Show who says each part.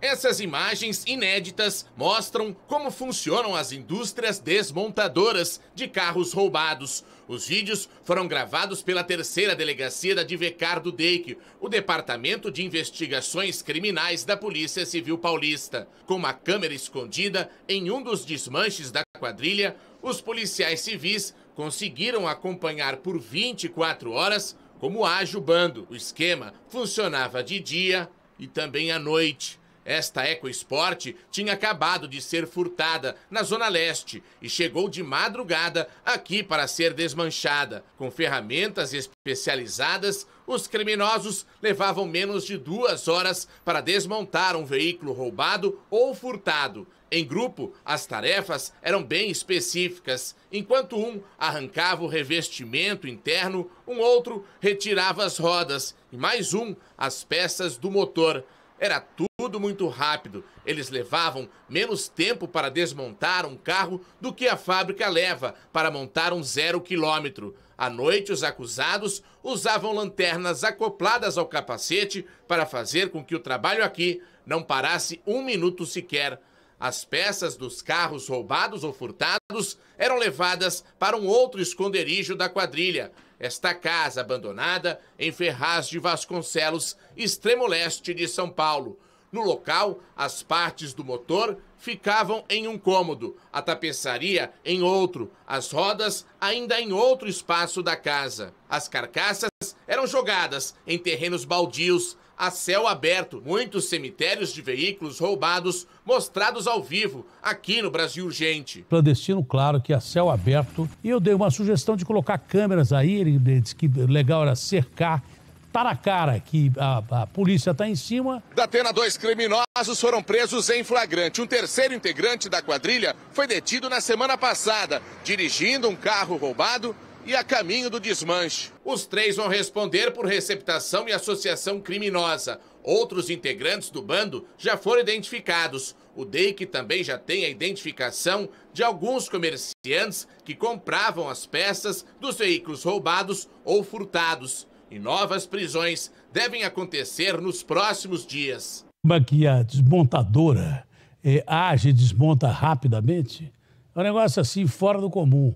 Speaker 1: Essas imagens inéditas mostram como funcionam as indústrias desmontadoras de carros roubados. Os vídeos foram gravados pela terceira delegacia da Divecar do DEIC, o Departamento de Investigações Criminais da Polícia Civil Paulista. Com uma câmera escondida em um dos desmanches da quadrilha, os policiais civis conseguiram acompanhar por 24 horas como age jubando. bando. O esquema funcionava de dia e também à noite. Esta EcoSport tinha acabado de ser furtada na Zona Leste e chegou de madrugada aqui para ser desmanchada. Com ferramentas especializadas, os criminosos levavam menos de duas horas para desmontar um veículo roubado ou furtado. Em grupo, as tarefas eram bem específicas. Enquanto um arrancava o revestimento interno, um outro retirava as rodas e mais um as peças do motor. Era tudo muito rápido. Eles levavam menos tempo para desmontar um carro do que a fábrica leva para montar um zero quilômetro. À noite, os acusados usavam lanternas acopladas ao capacete para fazer com que o trabalho aqui não parasse um minuto sequer. As peças dos carros roubados ou furtados eram levadas para um outro esconderijo da quadrilha. Esta casa abandonada em Ferraz de Vasconcelos, extremo leste de São Paulo. No local, as partes do motor ficavam em um cômodo, a tapeçaria em outro, as rodas ainda em outro espaço da casa. As carcaças eram jogadas em terrenos baldios a céu aberto. Muitos cemitérios de veículos roubados mostrados ao vivo aqui no Brasil Urgente.
Speaker 2: Clandestino, claro, que a céu aberto. E eu dei uma sugestão de colocar câmeras aí, ele disse que legal era cercar tá na cara que a, a polícia está em cima.
Speaker 1: Da Atena, dois criminosos foram presos em flagrante. Um terceiro integrante da quadrilha foi detido na semana passada, dirigindo um carro roubado e a caminho do desmanche. Os três vão responder por receptação e associação criminosa. Outros integrantes do bando já foram identificados. O DEIC também já tem a identificação de alguns comerciantes que compravam as peças dos veículos roubados ou furtados. E novas prisões devem acontecer nos próximos dias.
Speaker 2: Uma que a desmontadora é, age e desmonta rapidamente é um negócio assim fora do comum.